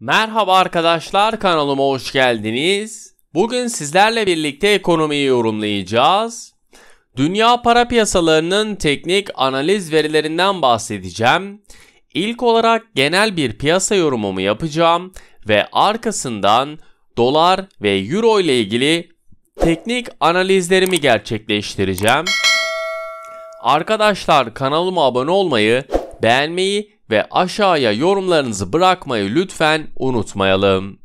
Merhaba arkadaşlar kanalıma hoş geldiniz. Bugün sizlerle birlikte ekonomiyi yorumlayacağız. Dünya para piyasalarının teknik analiz verilerinden bahsedeceğim. İlk olarak genel bir piyasa yorumumu yapacağım ve arkasından dolar ve euro ile ilgili teknik analizlerimi gerçekleştireceğim. Arkadaşlar kanalıma abone olmayı beğenmeyi ve aşağıya yorumlarınızı bırakmayı lütfen unutmayalım.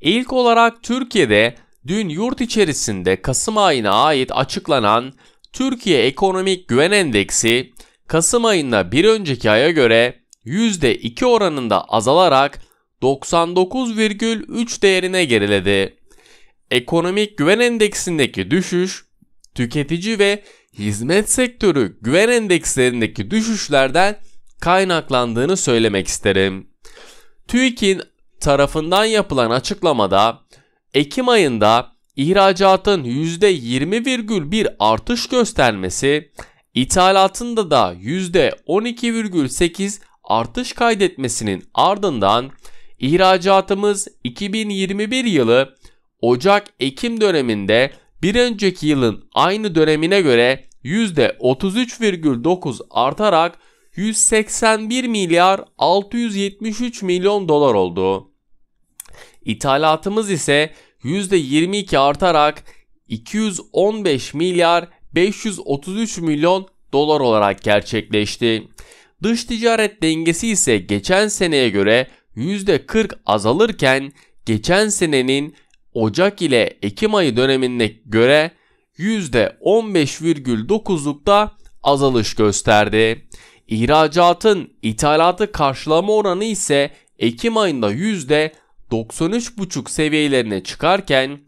İlk olarak Türkiye'de dün yurt içerisinde Kasım ayına ait açıklanan Türkiye Ekonomik Güven Endeksi Kasım ayında bir önceki aya göre %2 oranında azalarak 99,3 değerine geriledi. Ekonomik Güven Endeksindeki düşüş tüketici ve hizmet sektörü güven endekslerindeki düşüşlerden kaynaklandığını söylemek isterim. TÜİK'in tarafından yapılan açıklamada Ekim ayında ihracatın %20,1 artış göstermesi, ithalatında da %12,8 artış kaydetmesinin ardından ihracatımız 2021 yılı Ocak-Ekim döneminde bir önceki yılın aynı dönemine göre %33,9 artarak 181 milyar 673 milyon dolar oldu. İthalatımız ise %22 artarak 215 milyar 533 milyon dolar olarak gerçekleşti. Dış ticaret dengesi ise geçen seneye göre %40 azalırken geçen senenin Ocak ile Ekim ayı dönemine göre %15,9'lukta azalış gösterdi. İhracatın ithalatı karşılama oranı ise Ekim ayında %93,5 seviyelerine çıkarken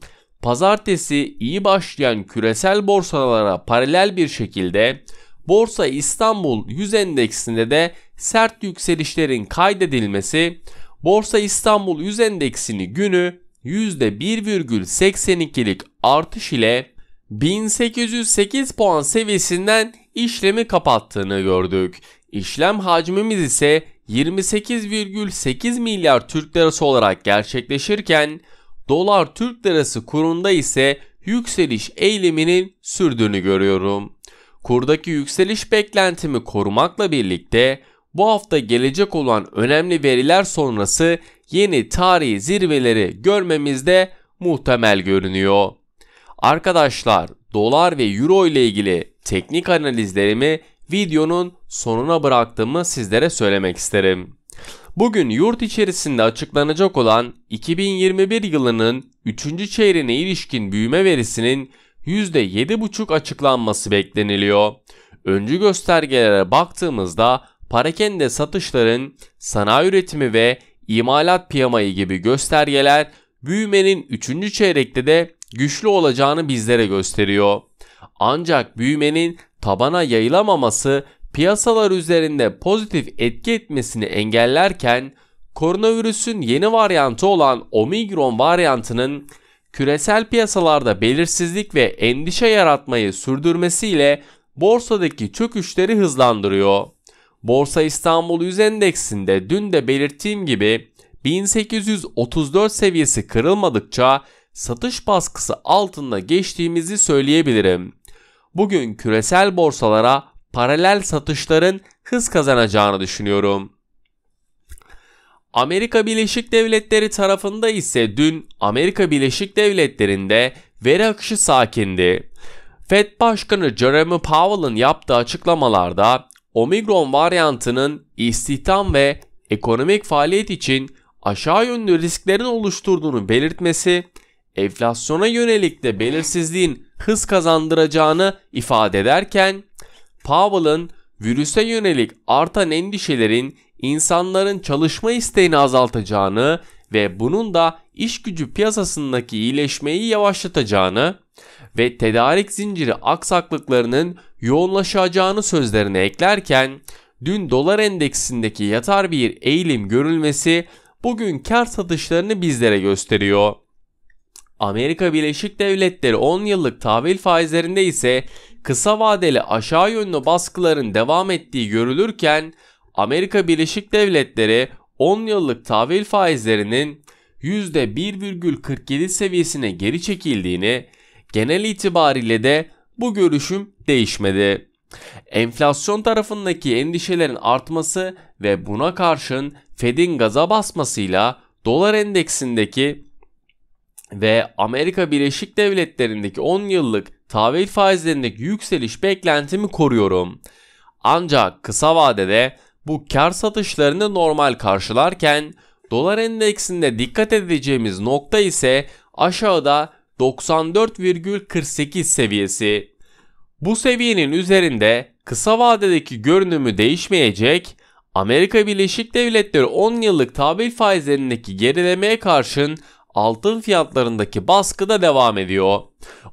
pazartesi iyi başlayan küresel borsalara paralel bir şekilde Borsa İstanbul 100 endeksinde de sert yükselişlerin kaydedilmesi Borsa İstanbul 100 endeksini günü %1,82'lik artış ile 1808 puan seviyesinden işlemi kapattığını gördük. İşlem hacmimiz ise 28,8 milyar Türk lirası olarak gerçekleşirken dolar Türk lirası kurunda ise yükseliş eğiliminin sürdüğünü görüyorum. Kurdaki yükseliş beklentimi korumakla birlikte bu hafta gelecek olan önemli veriler sonrası yeni tarihi zirveleri görmemiz de muhtemel görünüyor. Arkadaşlar dolar ve euro ile ilgili teknik analizlerimi videonun sonuna bıraktığımı sizlere söylemek isterim. Bugün yurt içerisinde açıklanacak olan 2021 yılının 3. çeyreğine ilişkin büyüme verisinin %7,5 açıklanması bekleniliyor. Öncü göstergelere baktığımızda parakende satışların sanayi üretimi ve imalat piyamayı gibi göstergeler büyümenin 3. çeyrekte de güçlü olacağını bizlere gösteriyor. Ancak büyümenin tabana yayılamaması piyasalar üzerinde pozitif etki etmesini engellerken koronavirüsün yeni varyantı olan Omikron varyantının küresel piyasalarda belirsizlik ve endişe yaratmayı sürdürmesiyle borsadaki çöküşleri hızlandırıyor. Borsa İstanbul Yüz Endeksinde dün de belirttiğim gibi 1834 seviyesi kırılmadıkça satış baskısı altında geçtiğimizi söyleyebilirim. Bugün küresel borsalara paralel satışların hız kazanacağını düşünüyorum. Amerika Birleşik Devletleri tarafında ise dün Amerika Birleşik Devletleri'nde veri akışı sakindi. Fed Başkanı Jeremy Powell'ın yaptığı açıklamalarda Omikron varyantının istihdam ve ekonomik faaliyet için aşağı yönlü risklerin oluşturduğunu belirtmesi, enflasyona yönelik de belirsizliğin hız kazandıracağını ifade ederken, Powell'ın virüse yönelik artan endişelerin insanların çalışma isteğini azaltacağını ve bunun da iş gücü piyasasındaki iyileşmeyi yavaşlatacağını, ve tedarik zinciri aksaklıklarının yoğunlaşacağını sözlerine eklerken dün dolar endeksindeki yatar bir eğilim görülmesi bugün kar satışlarını bizlere gösteriyor. Amerika Birleşik Devletleri 10 yıllık tahvil faizlerinde ise kısa vadeli aşağı yönlü baskıların devam ettiği görülürken Amerika Birleşik Devletleri 10 yıllık tahvil faizlerinin %1,47 seviyesine geri çekildiğini Genel itibariyle de bu görüşüm değişmedi. Enflasyon tarafındaki endişelerin artması ve buna karşın Fed'in gaza basmasıyla dolar endeksindeki ve Amerika Birleşik Devletleri'ndeki 10 yıllık tahvil faizlerindeki yükseliş beklentimi koruyorum. Ancak kısa vadede bu kar satışlarını normal karşılarken dolar endeksinde dikkat edeceğimiz nokta ise aşağıda 94,48 seviyesi. Bu seviyenin üzerinde kısa vadedeki görünümü değişmeyecek, Amerika Birleşik Devletleri 10 yıllık tabir faizlerindeki gerilemeye karşın altın fiyatlarındaki baskı da devam ediyor.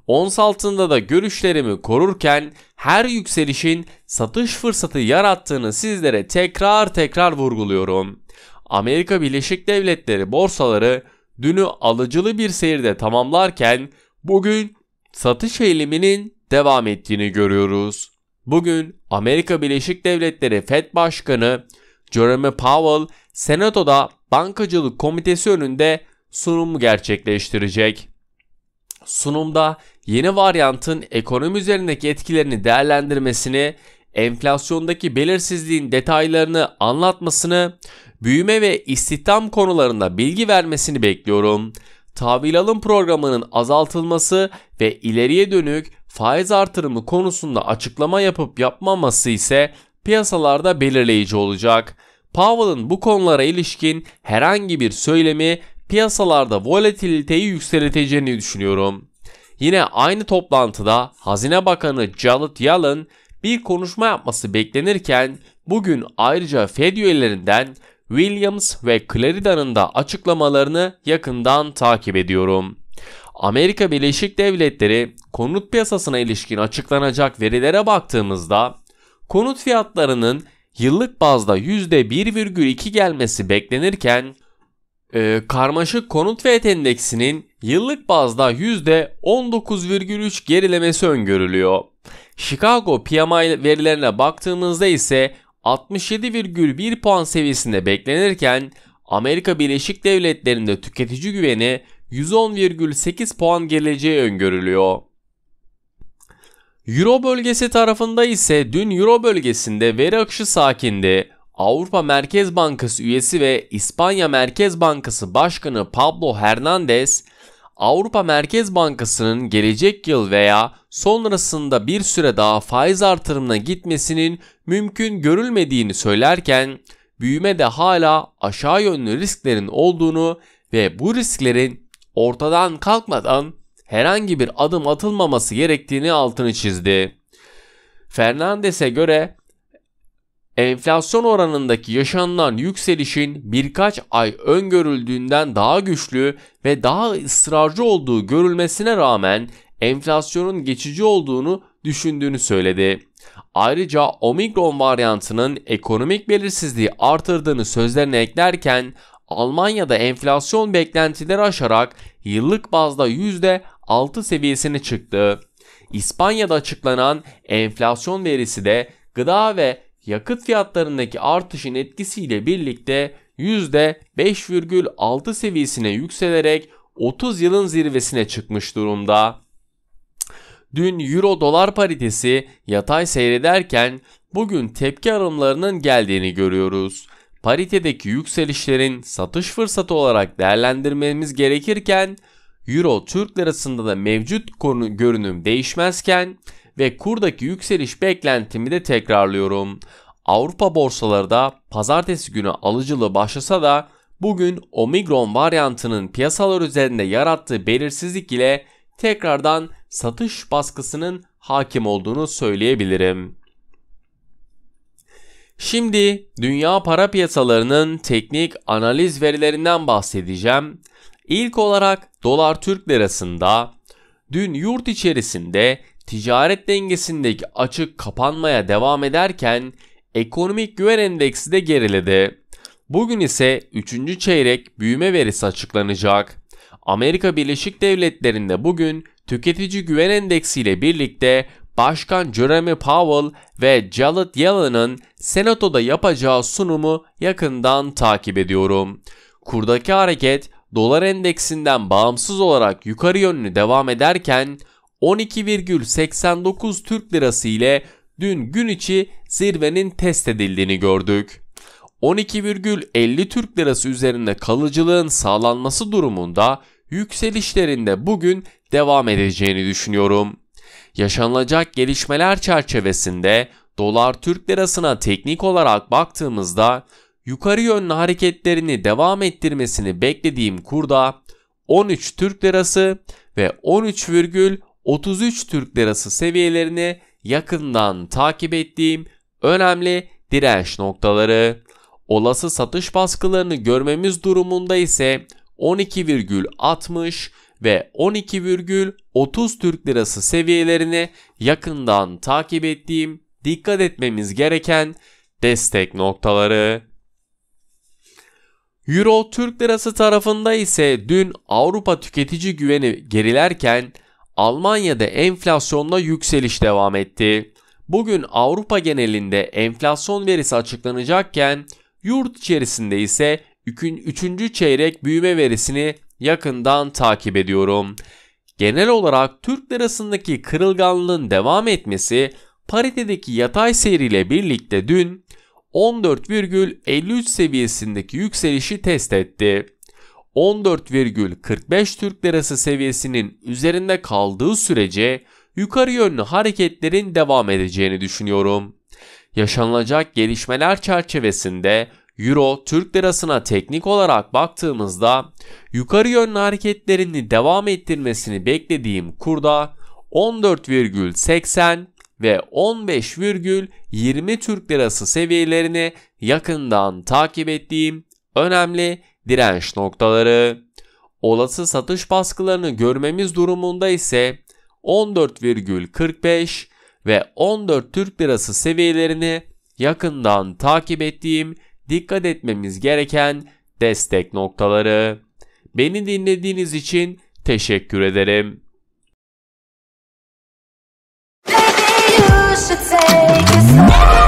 Ons altında da görüşlerimi korurken her yükselişin satış fırsatı yarattığını sizlere tekrar tekrar vurguluyorum. Amerika Birleşik Devletleri borsaları dünü alıcılı bir seyirde tamamlarken bugün satış eğiliminin devam ettiğini görüyoruz. Bugün Amerika Birleşik Devletleri Fed Başkanı Jeremy Powell Senato'da Bankacılık Komitesi önünde sunumu gerçekleştirecek. Sunumda yeni varyantın ekonomi üzerindeki etkilerini değerlendirmesini enflasyondaki belirsizliğin detaylarını anlatmasını, büyüme ve istihdam konularında bilgi vermesini bekliyorum. Tahvil alım programının azaltılması ve ileriye dönük faiz artırımı konusunda açıklama yapıp yapmaması ise piyasalarda belirleyici olacak. Powell'ın bu konulara ilişkin herhangi bir söylemi piyasalarda volatiliteyi yükselteceğini düşünüyorum. Yine aynı toplantıda Hazine Bakanı Janet Yellen bir konuşma yapması beklenirken bugün ayrıca Fed üyelerinden Williams ve Clarida'nın da açıklamalarını yakından takip ediyorum. Amerika Birleşik Devletleri konut piyasasına ilişkin açıklanacak verilere baktığımızda konut fiyatlarının yıllık bazda %1,2 gelmesi beklenirken e, karmaşık konut fiyat endeksinin yıllık bazda %19,3 gerilemesi öngörülüyor. Chicago PMI verilerine baktığımızda ise 67,1 puan seviyesinde beklenirken Amerika Birleşik Devletleri'nde tüketici güveni 110,8 puan geleceği öngörülüyor. Euro bölgesi tarafında ise dün Euro bölgesinde veri akışı sakindi. Avrupa Merkez Bankası üyesi ve İspanya Merkez Bankası Başkanı Pablo Hernandez Avrupa Merkez Bankası'nın gelecek yıl veya sonrasında bir süre daha faiz artırımına gitmesinin mümkün görülmediğini söylerken büyüme de hala aşağı yönlü risklerin olduğunu ve bu risklerin ortadan kalkmadan herhangi bir adım atılmaması gerektiğini altını çizdi. Fernandes'e göre enflasyon oranındaki yaşanılan yükselişin birkaç ay öngörüldüğünden daha güçlü ve daha ısrarcı olduğu görülmesine rağmen enflasyonun geçici olduğunu düşündüğünü söyledi. Ayrıca omikron varyantının ekonomik belirsizliği artırdığını sözlerine eklerken Almanya'da enflasyon beklentileri aşarak yıllık bazda %6 seviyesine çıktı. İspanya'da açıklanan enflasyon verisi de gıda ve yakıt fiyatlarındaki artışın etkisiyle birlikte %5,6 seviyesine yükselerek 30 yılın zirvesine çıkmış durumda. Dün euro dolar paritesi yatay seyrederken bugün tepki alımlarının geldiğini görüyoruz. Paritedeki yükselişlerin satış fırsatı olarak değerlendirmemiz gerekirken Euro Türk lirasında da mevcut görünüm değişmezken ve kurdaki yükseliş beklentimi de tekrarlıyorum. Avrupa borsaları da pazartesi günü alıcılığı başlasa da bugün Omikron varyantının piyasalar üzerinde yarattığı belirsizlik ile tekrardan satış baskısının hakim olduğunu söyleyebilirim. Şimdi dünya para piyasalarının teknik analiz verilerinden bahsedeceğim. İlk olarak dolar Türk lirasında dün yurt içerisinde ticaret dengesindeki açık kapanmaya devam ederken ekonomik güven endeksi de geriledi. Bugün ise 3. çeyrek büyüme verisi açıklanacak. Amerika Birleşik Devletleri'nde bugün tüketici güven endeksi ile birlikte Başkan Jeremy Powell ve Janet Yellen'ın Senato'da yapacağı sunumu yakından takip ediyorum. Kurdaki hareket dolar endeksinden bağımsız olarak yukarı yönlü devam ederken 12,89 Türk lirası ile dün gün içi zirvenin test edildiğini gördük. 12,50 Türk lirası üzerinde kalıcılığın sağlanması durumunda yükselişlerinde bugün devam edeceğini düşünüyorum. Yaşanılacak gelişmeler çerçevesinde dolar Türk lirasına teknik olarak baktığımızda yukarı yönlü hareketlerini devam ettirmesini beklediğim kurda 13 Türk lirası ve 13,33 Türk lirası seviyelerini yakından takip ettiğim önemli direnç noktaları. Olası satış baskılarını görmemiz durumunda ise 12,60 ve 12,30 Türk lirası seviyelerini yakından takip ettiğim dikkat etmemiz gereken destek noktaları. Euro Türk lirası tarafında ise dün Avrupa tüketici güveni gerilerken Almanya'da enflasyonda yükseliş devam etti. Bugün Avrupa genelinde enflasyon verisi açıklanacakken yurt içerisinde ise 3. çeyrek büyüme verisini yakından takip ediyorum. Genel olarak Türk lirasındaki kırılganlığın devam etmesi paritedeki yatay seyriyle birlikte dün 14,53 seviyesindeki yükselişi test etti. 14,45 Türk Lirası seviyesinin üzerinde kaldığı sürece yukarı yönlü hareketlerin devam edeceğini düşünüyorum. Yaşanılacak gelişmeler çerçevesinde Euro Türk Lirası'na teknik olarak baktığımızda yukarı yönlü hareketlerini devam ettirmesini beklediğim kurda 14,80 ve 15,20 Türk Lirası seviyelerini yakından takip ettiğim önemli direnç noktaları. Olası satış baskılarını görmemiz durumunda ise 14,45 ve 14 Türk Lirası seviyelerini yakından takip ettiğim dikkat etmemiz gereken destek noktaları. Beni dinlediğiniz için teşekkür ederim. you should take a step.